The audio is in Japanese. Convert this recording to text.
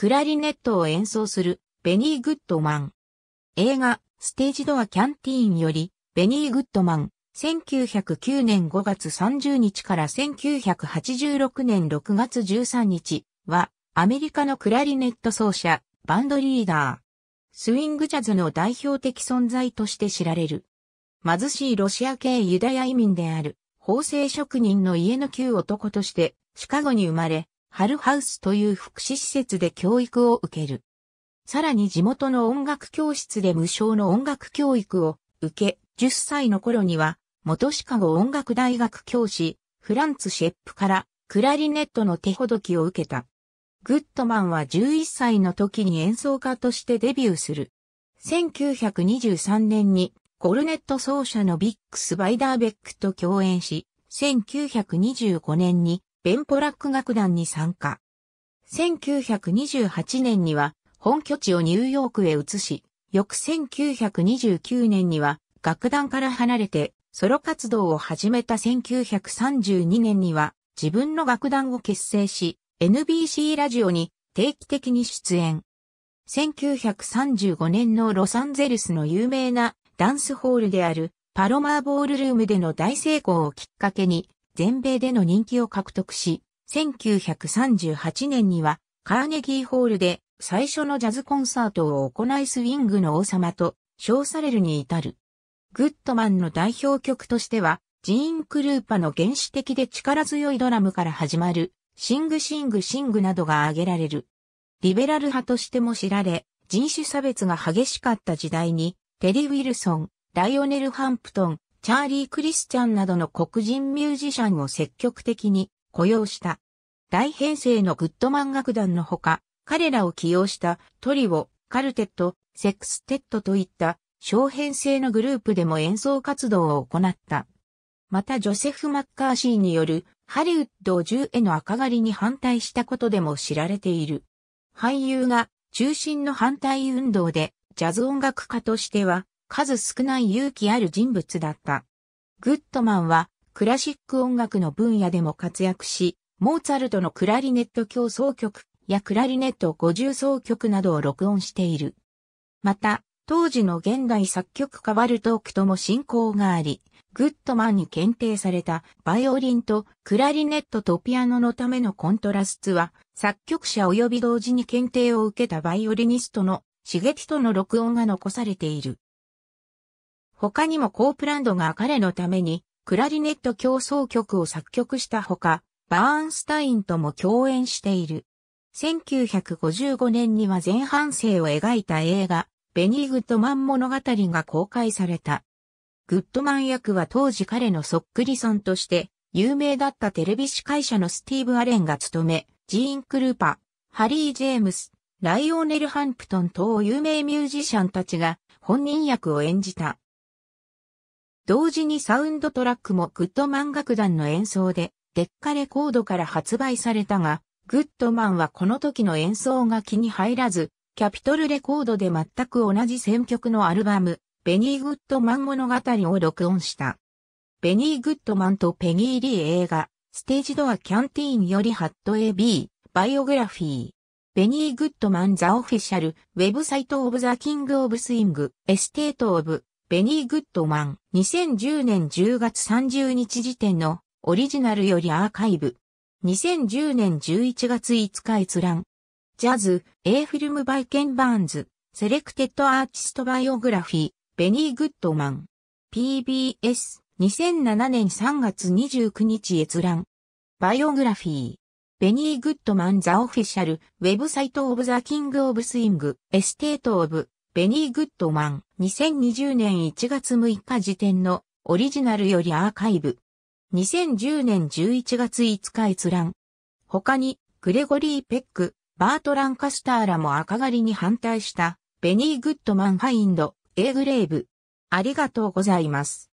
クラリネットを演奏するベニー・グッドマン。映画、ステージドア・キャンティーンより、ベニー・グッドマン、1909年5月30日から1986年6月13日は、アメリカのクラリネット奏者、バンドリーダー。スウィングジャズの代表的存在として知られる。貧しいロシア系ユダヤ移民である、縫製職人の家の旧男として、シカゴに生まれ、ハルハウスという福祉施設で教育を受ける。さらに地元の音楽教室で無償の音楽教育を受け、10歳の頃には、元シカゴ音楽大学教師、フランツ・シェップからクラリネットの手ほどきを受けた。グッドマンは11歳の時に演奏家としてデビューする。1923年にコルネット奏者のビックス・バイダーベックと共演し、1925年にベンポラック楽団に参加。1928年には本拠地をニューヨークへ移し、翌1929年には楽団から離れてソロ活動を始めた1932年には自分の楽団を結成し、NBC ラジオに定期的に出演。1935年のロサンゼルスの有名なダンスホールであるパロマーボールルームでの大成功をきっかけに全米での人気を獲得し、1938年にはカーネギーホールで最初のジャズコンサートを行いスウィングの王様と称されるに至る。グッドマンの代表曲としては、ジーン・クルーパの原始的で力強いドラムから始まる、シングシングシングなどが挙げられる。リベラル派としても知られ、人種差別が激しかった時代に、テリー・ウィルソン、ライオネル・ハンプトン、チャーリー・クリスチャンなどの黒人ミュージシャンを積極的に雇用した。大編成のグッドマン楽団のほか、彼らを起用したトリオ、カルテット、セックステットといった小編成のグループでも演奏活動を行った。またジョセフ・マッカーシーによるハリウッド銃への赤狩りに反対したことでも知られている。俳優が中心の反対運動でジャズ音楽家としては数少ない勇気ある人物だった。グッドマンはクラシック音楽の分野でも活躍し、モーツァルトのクラリネット競奏曲やクラリネット五重奏曲などを録音している。また、当時の現代作曲家ワルトークとも親交があり、グッドマンに検定されたバイオリンとクラリネットとピアノのためのコントラストは、作曲者及び同時に検定を受けたバイオリニストの刺激との録音が残されている。他にもコープランドが彼のために、クラリネット競争曲を作曲したほか、バーンスタインとも共演している。1955年には前半生を描いた映画、ベニー・グッドマン物語が公開された。グッドマン役は当時彼のそっくりさんとして、有名だったテレビ司会者のスティーブ・アレンが務め、ジーン・クルーパ、ハリー・ジェームス、ライオネル・ハンプトン等有名ミュージシャンたちが本人役を演じた。同時にサウンドトラックもグッドマン楽団の演奏で、デッカレコードから発売されたが、グッドマンはこの時の演奏が気に入らず、キャピトルレコードで全く同じ選曲のアルバム、ベニー・グッドマン物語を録音した。ベニー・グッドマンとペギー・リー映画、ステージドア・キャンティーンよりハット AB、バイオグラフィー。ベニー・グッドマン・ザ・オフィシャル、ウェブサイト・オブ・ザ・キング・オブ・スイング、エステート・オブ、ベニー・グッドマン、2010年10月30日時点のオリジナルよりアーカイブ。2010年11月5日閲覧。ジャズ、A フィルムバイケン・バーンズ、セレクテッド・アーティスト・バイオグラフィー、ベニー・グッドマン。PBS、2007年3月29日閲覧。バイオグラフィー。ベニー・グッドマン・ザ・オフィシャル、ウェブサイト・オブ・ザ・キング・オブ・スイング、エステート・オブ、ベニー・グッドマン、2020年1月6日時点のオリジナルよりアーカイブ。2010年11月5日閲覧。他に、グレゴリー・ペック、バート・ランカスターらも赤狩りに反対した、ベニー・グッドマン・ファインド、エーグレーブ。ありがとうございます。